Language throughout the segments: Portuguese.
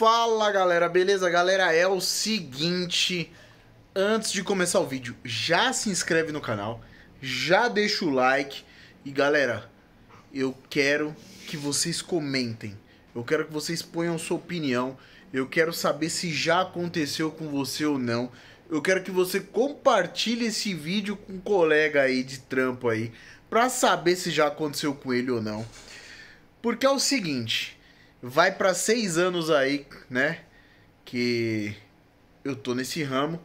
Fala galera, beleza? Galera, é o seguinte: antes de começar o vídeo, já se inscreve no canal, já deixa o like e galera, eu quero que vocês comentem, eu quero que vocês ponham sua opinião, eu quero saber se já aconteceu com você ou não. Eu quero que você compartilhe esse vídeo com um colega aí de trampo aí, pra saber se já aconteceu com ele ou não. Porque é o seguinte, vai para seis anos aí, né? Que eu tô nesse ramo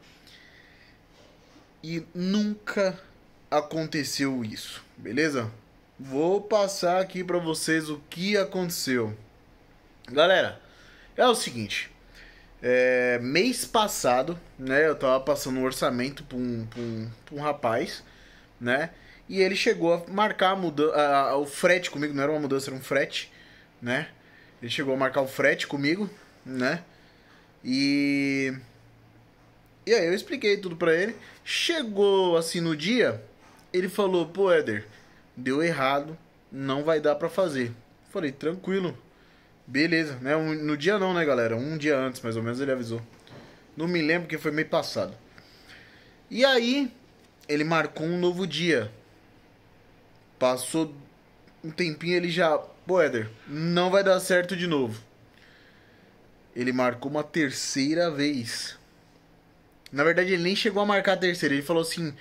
e nunca aconteceu isso, beleza? Vou passar aqui para vocês o que aconteceu, galera. É o seguinte, é, mês passado, né? Eu tava passando um orçamento para um, pra um, pra um rapaz, né? E ele chegou a marcar a o frete comigo, não era uma mudança, era um frete, né? Ele chegou a marcar o frete comigo, né? E. E aí eu expliquei tudo para ele. Chegou assim no dia, ele falou: pô, Éder, deu errado, não vai dar para fazer. Falei: tranquilo, beleza, né? Um, no dia não, né, galera? Um dia antes mais ou menos ele avisou. Não me lembro que foi meio passado. E aí ele marcou um novo dia. Passou um tempinho, ele já Éder, não vai dar certo de novo. Ele marcou uma terceira vez. Na verdade, ele nem chegou a marcar a terceira. Ele falou assim: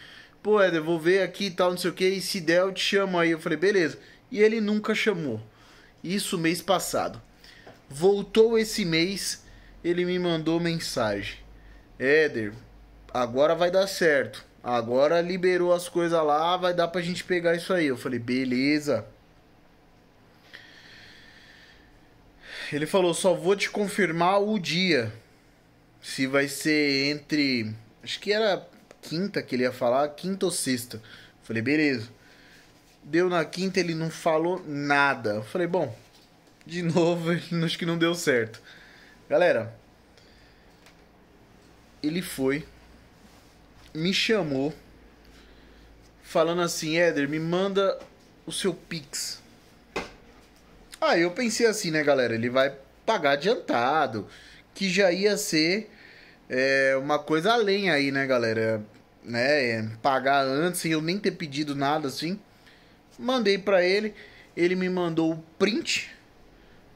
Pô, Éder, vou ver aqui e tal, não sei o que. E se der, eu te chamo aí. Eu falei: Beleza. E ele nunca chamou. Isso mês passado. Voltou esse mês, ele me mandou mensagem: Éder, agora vai dar certo. Agora liberou as coisas lá, vai dar pra gente pegar isso aí. Eu falei: Beleza. Ele falou: só vou te confirmar o dia. Se vai ser entre. Acho que era quinta que ele ia falar, quinta ou sexta. Falei, beleza. Deu na quinta, ele não falou nada. Falei, bom, de novo, acho que não deu certo. Galera, ele foi, me chamou, falando assim: Éder, me manda o seu Pix. Aí ah, eu pensei assim, né, galera? Ele vai pagar adiantado, que já ia ser é, uma coisa além aí, né, galera? Né, pagar antes sem eu nem ter pedido nada assim. Mandei para ele, ele me mandou o print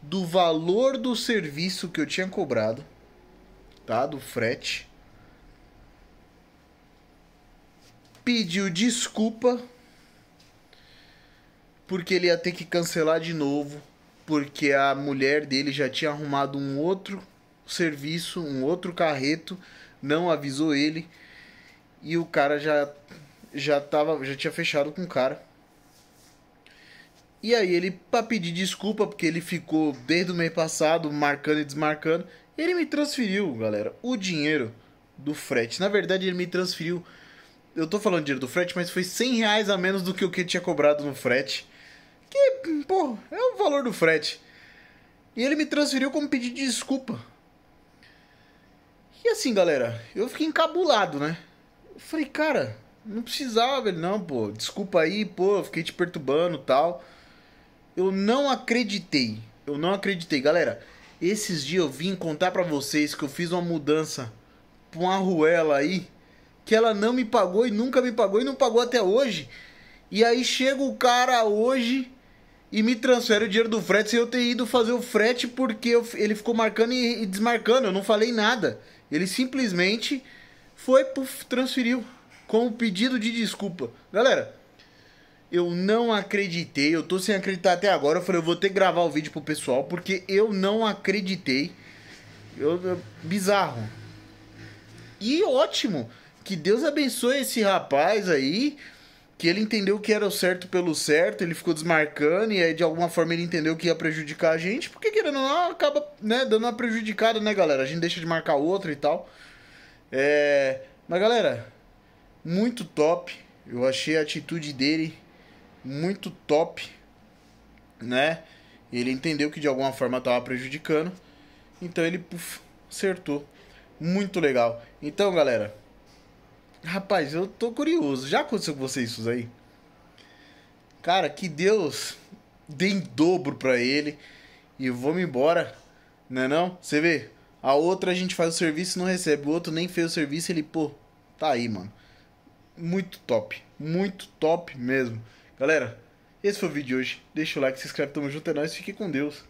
do valor do serviço que eu tinha cobrado, tá? Do frete. Pediu desculpa porque ele ia ter que cancelar de novo porque a mulher dele já tinha arrumado um outro serviço, um outro carreto, não avisou ele e o cara já já tava, já tinha fechado com o cara. E aí ele para pedir desculpa porque ele ficou desde o mês passado marcando e desmarcando, ele me transferiu, galera, o dinheiro do frete. Na verdade, ele me transferiu eu tô falando dinheiro do frete, mas foi 100 reais a menos do que o que tinha cobrado no frete pô, é o valor do frete. E ele me transferiu como pedido de desculpa. E assim, galera, eu fiquei encabulado, né? Eu falei, cara, não precisava, ele, não, pô, desculpa aí, pô, fiquei te perturbando tal. Eu não acreditei, eu não acreditei, galera. Esses dias eu vim contar para vocês que eu fiz uma mudança pra uma arruela aí, que ela não me pagou e nunca me pagou e não pagou até hoje. E aí chega o cara hoje e me transfere o dinheiro do frete sem eu ter ido fazer o frete porque eu, ele ficou marcando e, e, desmarcando, eu não falei nada. Ele simplesmente foi, puff, transferiu com o pedido de desculpa. Galera, eu não acreditei, eu tô sem acreditar até agora. Eu falei, eu vou ter que gravar o vídeo pro pessoal porque eu não acreditei. Eu, eu, bizarro. E ótimo, que Deus abençoe esse rapaz aí que ele entendeu que era o certo pelo certo, ele ficou desmarcando e aí de alguma forma ele entendeu que ia prejudicar a gente, porque querendo ou não, acaba né, dando uma prejudicada, né, galera? A gente deixa de marcar outra e tal. É... Mas, galera, muito top. Eu achei a atitude dele muito top, né? Ele entendeu que de alguma forma tava prejudicando, então ele puf, acertou. Muito legal. Então, galera, Rapaz, eu tô curioso. Já aconteceu com vocês isso aí? Cara, que Deus dê em dobro pra ele e vamos embora. Não é não? Você vê, a outra a gente faz o serviço e não recebe. O outro nem fez o serviço ele, pô, tá aí, mano. Muito top. Muito top mesmo. Galera, esse foi o vídeo de hoje. Deixa o like, se inscreve, tamo junto, é nóis, fique com Deus.